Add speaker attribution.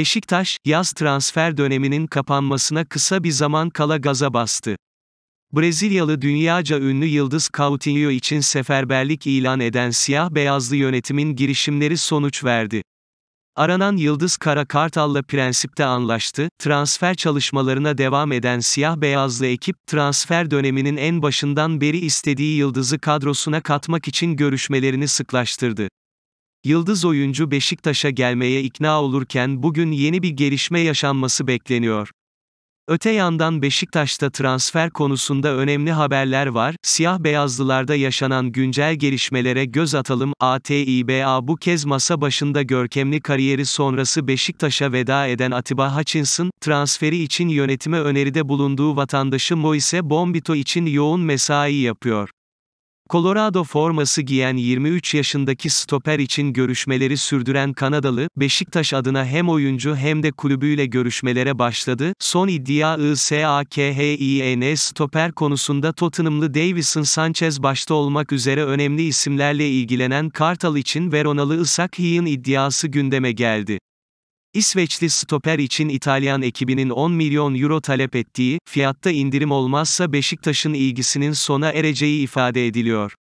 Speaker 1: Beşiktaş, yaz transfer döneminin kapanmasına kısa bir zaman kala gaza bastı. Brezilyalı dünyaca ünlü yıldız Coutinho için seferberlik ilan eden siyah-beyazlı yönetimin girişimleri sonuç verdi. Aranan Yıldız Kara Kartal'la prensipte anlaştı, transfer çalışmalarına devam eden siyah-beyazlı ekip, transfer döneminin en başından beri istediği Yıldız'ı kadrosuna katmak için görüşmelerini sıklaştırdı. Yıldız oyuncu Beşiktaş'a gelmeye ikna olurken bugün yeni bir gelişme yaşanması bekleniyor. Öte yandan Beşiktaş'ta transfer konusunda önemli haberler var. Siyah beyazlılarda yaşanan güncel gelişmelere göz atalım. ATİBA bu kez masa başında görkemli kariyeri sonrası Beşiktaş'a veda eden Atiba Hutchinson, transferi için yönetime öneride bulunduğu vatandaşı Moise Bombito için yoğun mesai yapıyor. Colorado forması giyen 23 yaşındaki stoper için görüşmeleri sürdüren Kanadalı, Beşiktaş adına hem oyuncu hem de kulübüyle görüşmelere başladı. Son iddia ISAKHIN e stoper konusunda Tottenhamlı Davison Sanchez başta olmak üzere önemli isimlerle ilgilenen Kartal için Veronalı Isak Hien iddiası gündeme geldi. İsveçli stoper için İtalyan ekibinin 10 milyon euro talep ettiği, fiyatta indirim olmazsa Beşiktaş'ın ilgisinin sona ereceği ifade ediliyor.